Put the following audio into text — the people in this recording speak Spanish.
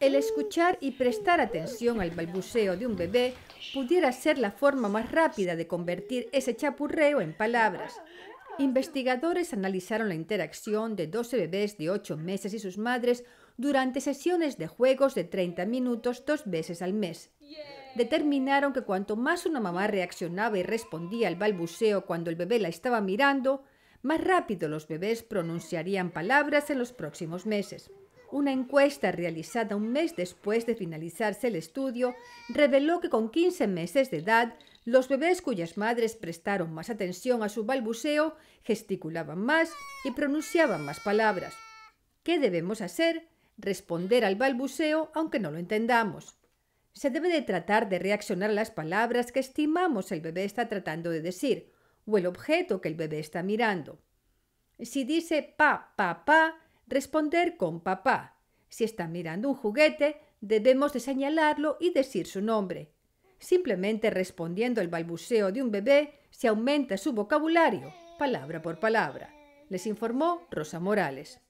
El escuchar y prestar atención al balbuceo de un bebé pudiera ser la forma más rápida de convertir ese chapurreo en palabras. Investigadores analizaron la interacción de 12 bebés de 8 meses y sus madres durante sesiones de juegos de 30 minutos dos veces al mes. Determinaron que cuanto más una mamá reaccionaba y respondía al balbuceo cuando el bebé la estaba mirando, más rápido los bebés pronunciarían palabras en los próximos meses. Una encuesta realizada un mes después de finalizarse el estudio reveló que con 15 meses de edad, los bebés cuyas madres prestaron más atención a su balbuceo gesticulaban más y pronunciaban más palabras. ¿Qué debemos hacer? Responder al balbuceo aunque no lo entendamos. Se debe de tratar de reaccionar a las palabras que estimamos el bebé está tratando de decir o el objeto que el bebé está mirando. Si dice pa, pa, pa, Responder con papá. Si está mirando un juguete, debemos de señalarlo y decir su nombre. Simplemente respondiendo el balbuceo de un bebé se aumenta su vocabulario, palabra por palabra. Les informó Rosa Morales.